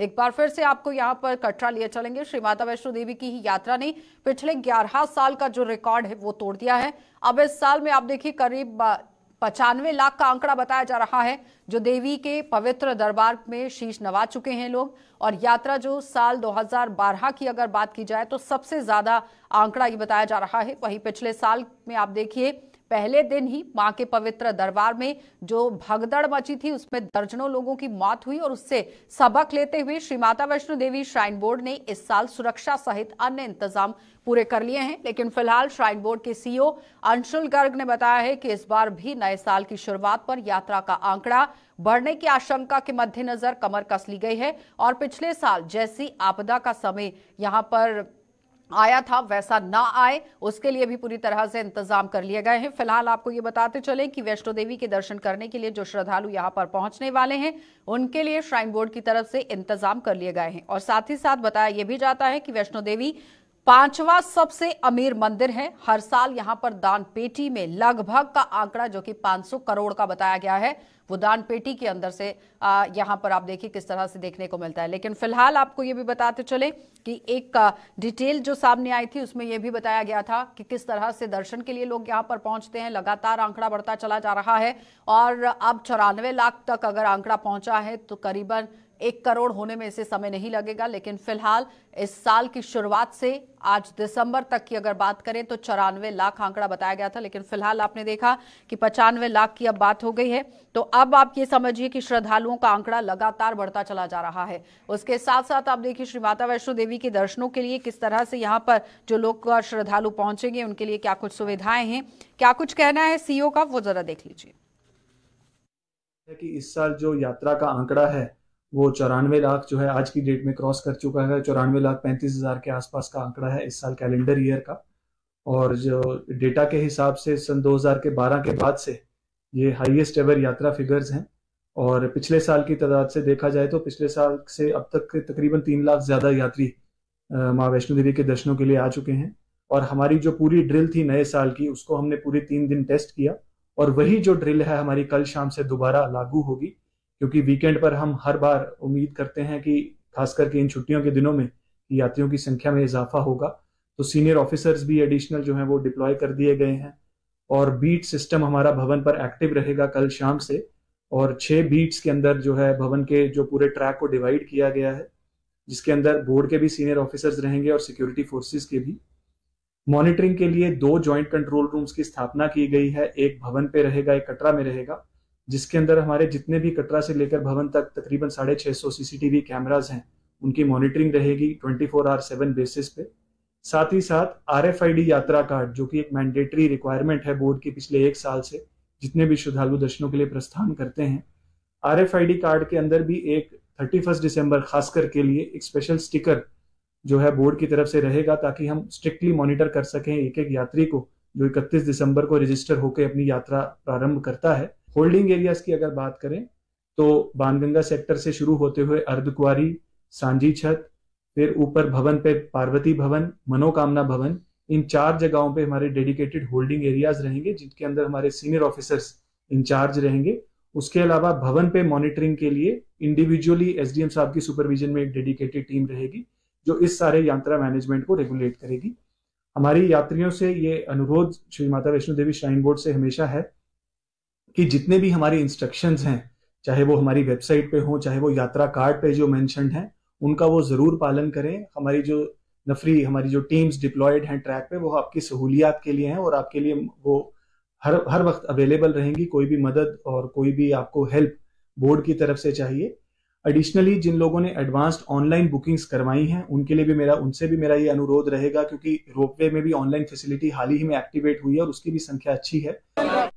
एक बार फिर से आपको यहाँ पर कटरा लिए चलेंगे श्री माता वैष्णो देवी की ही यात्रा ने पिछले 11 साल का जो रिकॉर्ड है वो तोड़ दिया है अब इस साल में आप देखिए करीब पचानवे लाख का आंकड़ा बताया जा रहा है जो देवी के पवित्र दरबार में शीश नवा चुके हैं लोग और यात्रा जो साल 2012 की अगर बात की जाए तो सबसे ज्यादा आंकड़ा ये बताया जा रहा है वहीं पिछले साल में आप देखिए पहले दिन ही मां के पवित्र दरबार में जो भगदड़ मची थी उसमें दर्जनों लोगों की मौत हुई और उससे सबक लेते हुए श्री माता वैष्णो देवी श्राइन बोर्ड ने इस साल सुरक्षा सहित अन्य इंतजाम पूरे कर लिए हैं लेकिन फिलहाल श्राइन बोर्ड के सीईओ अंशुल गर्ग ने बताया है कि इस बार भी नए साल की शुरुआत पर यात्रा का आंकड़ा बढ़ने की आशंका के मद्देनजर कमर कस ली गई है और पिछले साल जैसी आपदा का समय यहां पर आया था वैसा ना आए उसके लिए भी पूरी तरह से इंतजाम कर लिए गए हैं फिलहाल आपको ये बताते चले कि वैष्णो देवी के दर्शन करने के लिए जो श्रद्धालु यहाँ पर पहुंचने वाले हैं उनके लिए श्राइन बोर्ड की तरफ से इंतजाम कर लिए गए हैं और साथ ही साथ बताया ये भी जाता है कि वैष्णो देवी पांचवा सबसे अमीर मंदिर है हर साल यहां पर दान पेटी में लगभग का आंकड़ा जो कि 500 करोड़ का बताया गया है वो दान पेटी के अंदर से यहां पर आप देखिए किस तरह से देखने को मिलता है लेकिन फिलहाल आपको ये भी बताते चले कि एक डिटेल जो सामने आई थी उसमें यह भी बताया गया था कि किस तरह से दर्शन के लिए लोग यहां पर पहुंचते हैं लगातार आंकड़ा बढ़ता चला जा रहा है और अब चौरानवे लाख तक अगर आंकड़ा पहुंचा है तो करीबन एक करोड़ होने में इसे समय नहीं लगेगा लेकिन फिलहाल इस साल की शुरुआत से आज दिसंबर तक की अगर बात करें तो चौरानवे लाख आंकड़ा बताया गया था लेकिन फिलहाल आपने देखा कि पचानवे लाख की अब बात हो गई है तो अब आप ये समझिए कि श्रद्धालुओं का आंकड़ा लगातार बढ़ता चला जा रहा है उसके साथ साथ आप देखिए श्री माता वैष्णो देवी के दर्शनों के लिए किस तरह से यहाँ पर जो लोग श्रद्धालु पहुंचेंगे उनके लिए क्या कुछ सुविधाएं हैं क्या कुछ कहना है सीओ का वो जरा देख लीजिए कि इस साल जो यात्रा का आंकड़ा है वो चौरानवे लाख जो है आज की डेट में क्रॉस कर चुका है चौरानवे लाख पैंतीस हजार के आसपास का आंकड़ा है इस साल कैलेंडर ईयर का और जो डेटा के हिसाब से सन 2000 के बारह के बाद से ये हाईएस्ट एवर यात्रा फिगर्स हैं और पिछले साल की तादाद से देखा जाए तो पिछले साल से अब तक तकरीबन तीन लाख ज्यादा यात्री माँ वैष्णो देवी के दर्शनों के लिए आ चुके हैं और हमारी जो पूरी ड्रिल थी नए साल की उसको हमने पूरे तीन दिन टेस्ट किया और वही जो ड्रिल है हमारी कल शाम से दोबारा लागू होगी क्योंकि वीकेंड पर हम हर बार उम्मीद करते हैं कि खास करके इन छुट्टियों के दिनों में यात्रियों की संख्या में इजाफा होगा तो सीनियर ऑफिसर्स भी एडिशनल जो है वो डिप्लॉय कर दिए गए हैं और बीट सिस्टम हमारा भवन पर एक्टिव रहेगा कल शाम से और छः बीट्स के अंदर जो है भवन के जो पूरे ट्रैक को डिवाइड किया गया है जिसके अंदर बोर्ड के भी सीनियर ऑफिसर्स रहेंगे और सिक्योरिटी फोर्सेस के भी मॉनिटरिंग के लिए दो जॉइंट कंट्रोल रूम्स की स्थापना की गई है एक भवन पे रहेगा एक कटरा में रहेगा जिसके अंदर हमारे जितने भी कटरा से लेकर भवन तक तकरीबन साढ़े छः सौ सीसीटीवी कैमराज हैं उनकी मॉनिटरिंग रहेगी twenty four R seven basis पे साथ ही साथ आर एफ आई डी यात्रा कार्ड जो कि एक मैंडेटरी रिक्वायरमेंट है बोर्ड की पिछले एक साल से जितने भी श्रद्धालु दर्शनों के लिए प्रस्थान करते हैं R F I D card के अंदर भी एक थर्टी फर्स्ट दिसंबर खासकर के लिए एक स्पेशल स्टिकर जो है बोर्ड की तरफ से रहेगा ताकि हम स्ट्रिक्टली मॉनिटर कर सकें एक एक यात्री को जो इकतीस दिसंबर को रजिस्टर होकर अपनी यात्रा प्रारंभ करता है होल्डिंग एरियाज की अगर बात करें तो बानगंगा सेक्टर से शुरू होते हुए अर्धकुआरी सांझी छत फिर ऊपर भवन पे पार्वती भवन मनोकामना भवन इन चार जगहों पे हमारे डेडिकेटेड होल्डिंग एरियाज रहेंगे जिनके अंदर हमारे सीनियर ऑफिसर्स इंचार्ज रहेंगे उसके अलावा भवन पे मॉनिटरिंग के लिए इंडिविजुअली एसडीएम साहब की सुपरविजन में एक डेडिकेटेड टीम रहेगी जो इस सारे यात्रा मैनेजमेंट को रेगुलेट करेगी हमारी यात्रियों से ये अनुरोध श्री माता वैष्णो देवी श्राइन बोर्ड से हमेशा है कि जितने भी हमारे इंस्ट्रक्शन हैं चाहे वो हमारी वेबसाइट पे हो चाहे वो यात्रा कार्ड पे जो मैंशन है उनका वो ज़रूर पालन करें हमारी जो नफरी हमारी जो टीम्स डिप्लॉयड हैं ट्रैक पे वो आपकी सहूलियात के लिए हैं और आपके लिए वो हर हर वक्त अवेलेबल रहेंगी कोई भी मदद और कोई भी आपको हेल्प बोर्ड की तरफ से चाहिए एडिशनली जिन लोगों ने एडवांस्ड ऑनलाइन बुकिंग्स करवाई हैं उनके लिए भी मेरा उनसे भी मेरा ये अनुरोध रहेगा क्योंकि रोपवे में भी ऑनलाइन फैसिलिटी हाल ही में एक्टिवेट हुई है और उसकी भी संख्या अच्छी है